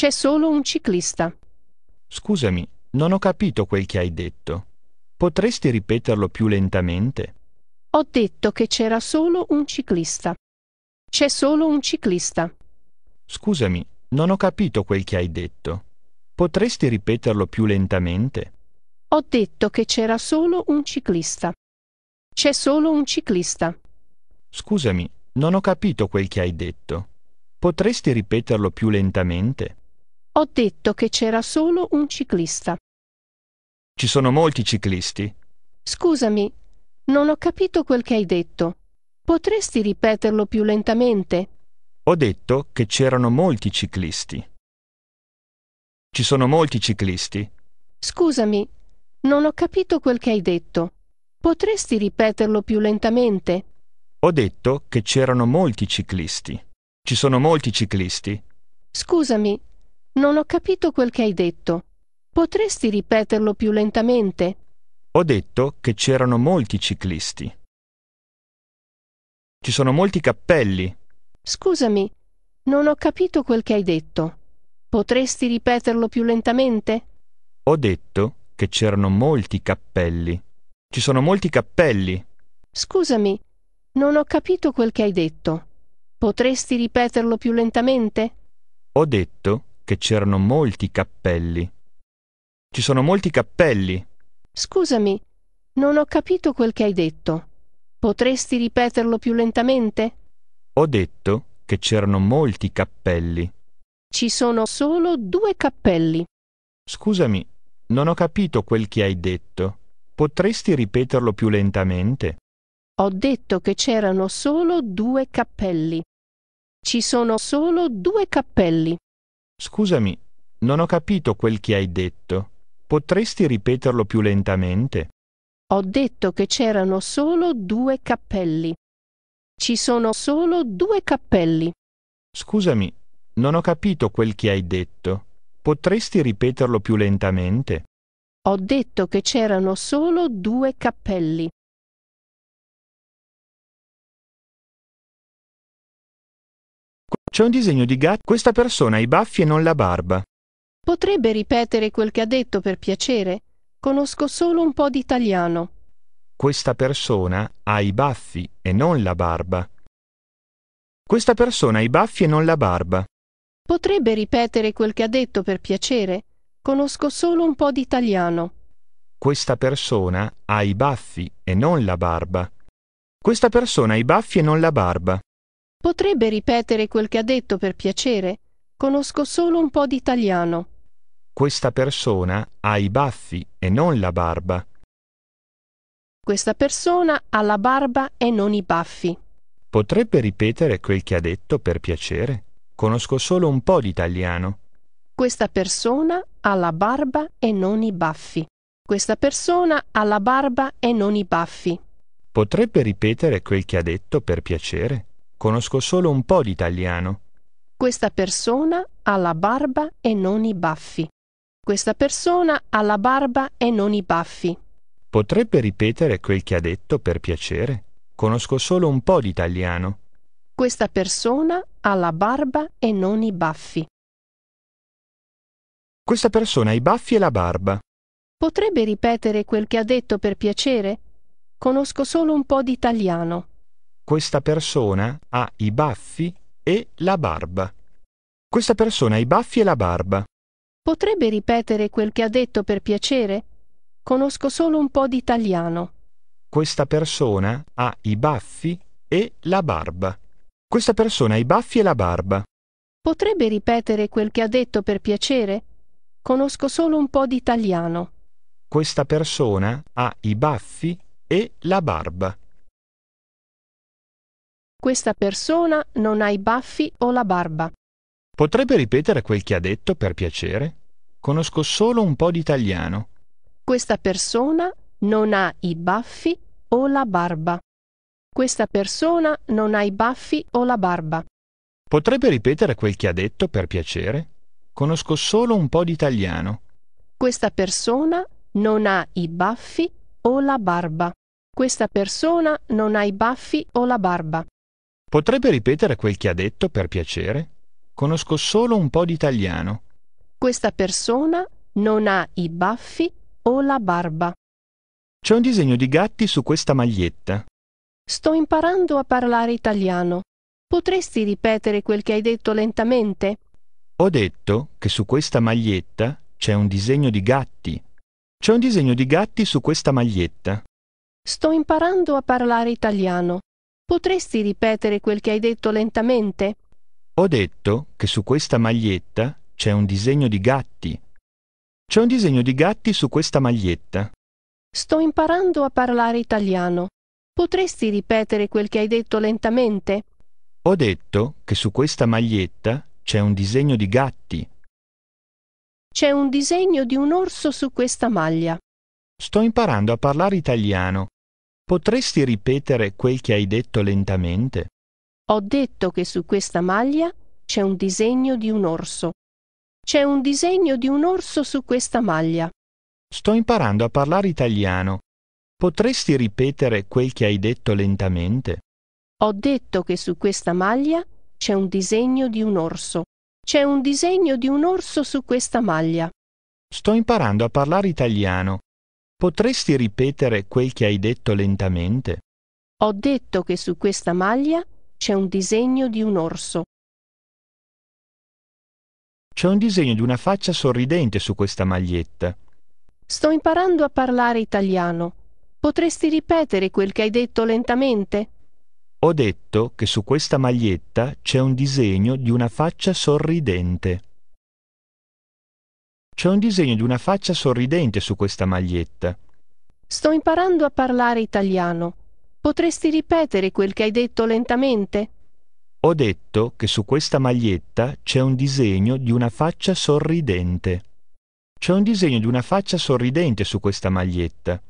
C'è solo un ciclista. Scusami, non ho capito quel che hai detto. Potresti ripeterlo più lentamente? Ho detto che c'era solo un ciclista. C'è solo un ciclista. Scusami, non ho capito quel che hai detto. Potresti ripeterlo più lentamente? Ho detto che c'era solo un ciclista. C'è solo un ciclista. Scusami, non ho capito quel che hai detto. Potresti ripeterlo più lentamente? Ho detto che c'era solo un ciclista. Ci sono molti ciclisti. Scusami, non ho capito quel che hai detto. Potresti ripeterlo più lentamente? Ho detto che c'erano molti ciclisti. Ci sono molti ciclisti. Scusami, non ho capito quel che hai detto. Potresti ripeterlo più lentamente? Ho detto che c'erano molti ciclisti. Ci sono molti ciclisti. Scusami, non ho capito quel che hai detto. Potresti ripeterlo più lentamente? Ho detto che c'erano molti ciclisti. Ci sono molti cappelli. Scusami, non ho capito quel che hai detto. Potresti ripeterlo più lentamente? Ho detto che c'erano molti cappelli. Ci sono molti cappelli. Scusami, non ho capito quel che hai detto. Potresti ripeterlo più lentamente? Ho detto che c'erano molti cappelli. Ci sono molti cappelli. Scusami, non ho capito quel che hai detto. Potresti ripeterlo più lentamente? Ho detto che c'erano molti cappelli. Ci sono solo due cappelli. Scusami, non ho capito quel che hai detto. Potresti ripeterlo più lentamente? Ho detto che c'erano solo due cappelli. Ci sono solo due cappelli. Scusami, non ho capito quel che hai detto. Potresti ripeterlo più lentamente? Ho detto che c'erano solo due cappelli. Ci sono solo due cappelli. Scusami, non ho capito quel che hai detto. Potresti ripeterlo più lentamente? Ho detto che c'erano solo due cappelli. C'è un disegno di gatto. Questa persona ha i baffi e non la barba. Potrebbe ripetere quel che ha detto per piacere? Conosco solo un po' di italiano. Questa persona ha i baffi e non la barba. Questa persona ha i baffi e non la barba. Potrebbe ripetere quel che ha detto per piacere? Conosco solo un po' di italiano. Questa persona ha i baffi e non la barba. Questa persona ha i baffi e non la barba. Potrebbe ripetere quel che ha detto per piacere? Conosco solo un po' di italiano. Questa persona ha i baffi e non la barba. Questa persona ha la barba e non i baffi. Potrebbe ripetere quel che ha detto per piacere? Conosco solo un po' di italiano. Questa persona ha la barba e non i baffi. Questa persona ha la barba e non i baffi. Potrebbe ripetere quel che ha detto per piacere? Conosco solo un po' di italiano. Questa persona ha la barba e non i baffi. Questa persona ha la barba e non i baffi. Potrebbe ripetere quel che ha detto per piacere? Conosco solo un po' di italiano. Questa persona ha la barba e non i baffi. Questa persona ha i baffi e la barba. Potrebbe ripetere quel che ha detto per piacere? Conosco solo un po' di italiano. Questa persona ha i baffi e la barba. Questa persona ha i baffi e la barba. Potrebbe ripetere quel che ha detto per piacere? Conosco solo un po' di italiano. Questa persona ha i baffi e la barba. Questa persona ha i baffi e la barba. Potrebbe ripetere quel che ha detto per piacere? Conosco solo un po' di italiano. Questa persona ha i baffi e la barba. Questa persona non ha i baffi o la barba. Potrebbe ripetere quel che ha detto, per piacere? Conosco solo un po' di italiano. Questa persona non ha i baffi o la barba. Questa persona non ha i baffi o la barba. Potrebbe ripetere quel che ha detto, per piacere? Conosco solo un po' di italiano. Questa persona non ha i baffi o la barba. Questa persona non ha i baffi o la barba. Potrebbe ripetere quel che ha detto, per piacere? Conosco solo un po' di italiano. Questa persona non ha i baffi o la barba. C'è un disegno di gatti su questa maglietta. Sto imparando a parlare italiano. Potresti ripetere quel che hai detto lentamente? Ho detto che su questa maglietta c'è un disegno di gatti. C'è un disegno di gatti su questa maglietta. Sto imparando a parlare italiano. Potresti ripetere quel che hai detto lentamente? Ho detto che su questa maglietta c'è un disegno di gatti. C'è un disegno di gatti su questa maglietta. Sto imparando a parlare italiano. Potresti ripetere quel che hai detto lentamente? Ho detto che su questa maglietta c'è un disegno di gatti. C'è un disegno di un orso su questa maglia. Sto imparando a parlare italiano. Potresti ripetere quel che hai detto lentamente? Ho detto che su questa maglia c'è un disegno di un orso. C'è un disegno di un orso su questa maglia. Sto imparando a parlare italiano. Potresti ripetere quel che hai detto lentamente? Ho detto che su questa maglia c'è un disegno di un orso. C'è un disegno di un orso su questa maglia. Sto imparando a parlare italiano. Potresti ripetere quel che hai detto lentamente? Ho detto che su questa maglia c'è un disegno di un orso. C'è un disegno di una faccia sorridente su questa maglietta. Sto imparando a parlare italiano. Potresti ripetere quel che hai detto lentamente? Ho detto che su questa maglietta c'è un disegno di una faccia sorridente. C'è un disegno di una faccia sorridente su questa maglietta. Sto imparando a parlare italiano. Potresti ripetere quel che hai detto lentamente? Ho detto che su questa maglietta c'è un disegno di una faccia sorridente. C'è un disegno di una faccia sorridente su questa maglietta.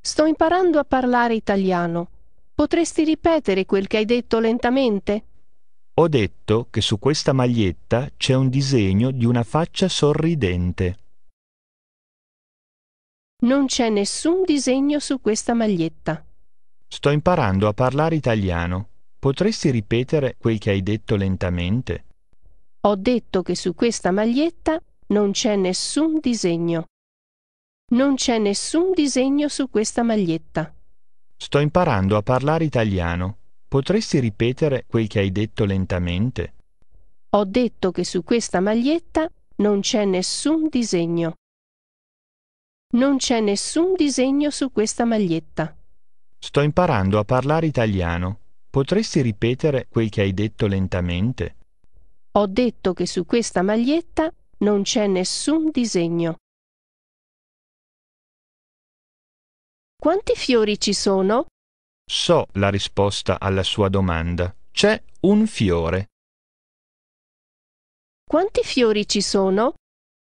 Sto imparando a parlare italiano. Potresti ripetere quel che hai detto lentamente? Ho detto che su questa maglietta c'è un disegno di una faccia sorridente. Non c'è nessun disegno su questa maglietta. Sto imparando a parlare italiano. Potresti ripetere quel che hai detto lentamente? Ho detto che su questa maglietta non c'è nessun disegno. Non c'è nessun disegno su questa maglietta. Sto imparando a parlare italiano. Potresti ripetere quel che hai detto lentamente? Ho detto che su questa maglietta non c'è nessun disegno. Non c'è nessun disegno su questa maglietta. Sto imparando a parlare italiano. Potresti ripetere quel che hai detto lentamente? Ho detto che su questa maglietta non c'è nessun disegno. Quanti fiori ci sono? So la risposta alla sua domanda. C'è un fiore. Quanti fiori ci sono?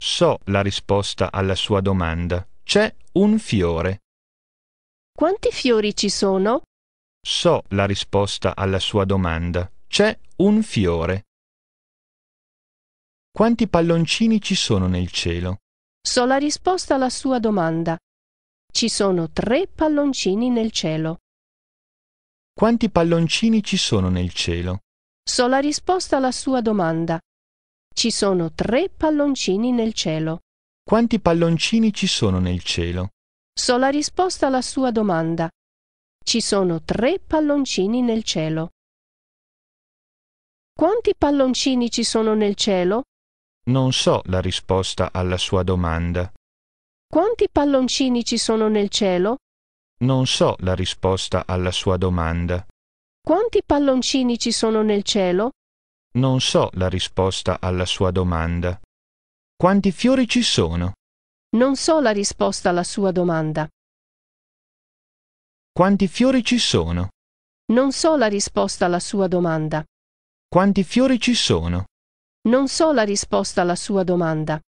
So la risposta alla sua domanda. C'è un fiore. Quanti fiori ci sono? So la risposta alla sua domanda. C'è un fiore. Quanti palloncini ci sono nel cielo? So la risposta alla sua domanda. Ci sono tre palloncini nel cielo. Quanti palloncini ci sono nel cielo? So la risposta alla sua domanda. Ci sono tre palloncini nel cielo. Quanti palloncini ci sono nel cielo? So la risposta alla sua domanda. Ci sono tre palloncini nel cielo. Quanti palloncini ci sono nel cielo? Non so la risposta alla sua domanda. Quanti palloncini ci sono nel cielo? Non so la risposta alla sua domanda. Quanti palloncini ci sono nel cielo? Non so la risposta alla sua domanda. Quanti fiori ci sono? Non so la risposta alla sua domanda. Quanti fiori ci sono? Non so la risposta alla sua domanda. Quanti fiori ci sono? Non so la risposta alla sua domanda.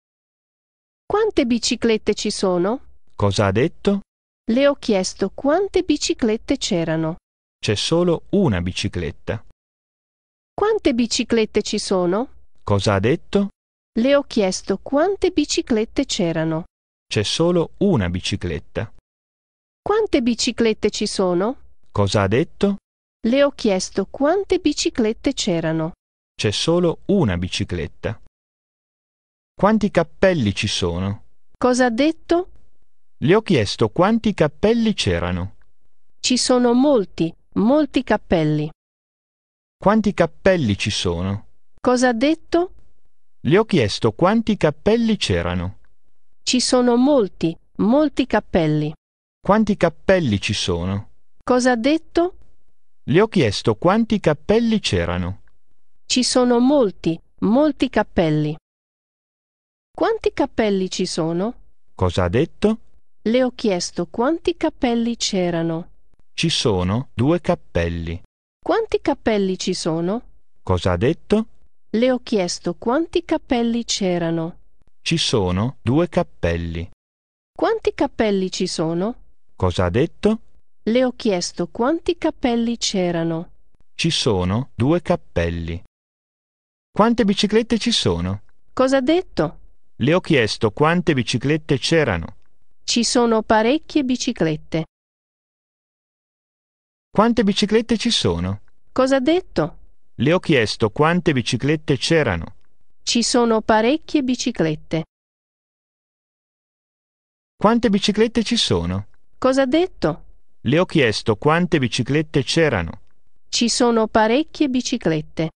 Quante biciclette ci sono? Cosa ha detto? Le ho chiesto quante biciclette c'erano. C'è solo una bicicletta. Quante biciclette ci sono? Cosa ha detto? Le ho chiesto quante biciclette c'erano. C'è solo una bicicletta. Quante biciclette ci sono? Cosa ha detto? Le ho chiesto quante biciclette c'erano. C'è solo una bicicletta. Quanti cappelli ci sono? Cosa ha detto? Le ho chiesto quanti cappelli c'erano. Ci sono molti, molti cappelli. Quanti cappelli ci sono? Cosa ha detto? Le ho chiesto quanti cappelli c'erano. Ci sono molti, molti cappelli. Quanti cappelli ci sono? Cosa ha detto? Le ho chiesto quanti cappelli c'erano. Ci sono molti, molti cappelli. Quanti cappelli ci sono? Cosa ha detto? Le ho chiesto quanti cappelli c'erano. Ci sono due cappelli. Quanti cappelli ci sono? Cosa ha detto? Le ho chiesto quanti cappelli c'erano. Ci sono due cappelli. Quanti cappelli ci sono? Cosa ha detto? Le ho chiesto quanti cappelli c'erano. Ci sono due cappelli. Quante biciclette ci sono? Cosa ha detto? Le ho chiesto quante biciclette c'erano. Ci sono parecchie biciclette. Quante biciclette ci sono? Cosa ha detto? Le ho chiesto quante biciclette c'erano. Ci sono parecchie biciclette. Quante biciclette ci sono? Cosa ha detto? Le ho chiesto quante biciclette c'erano. Ci sono parecchie biciclette.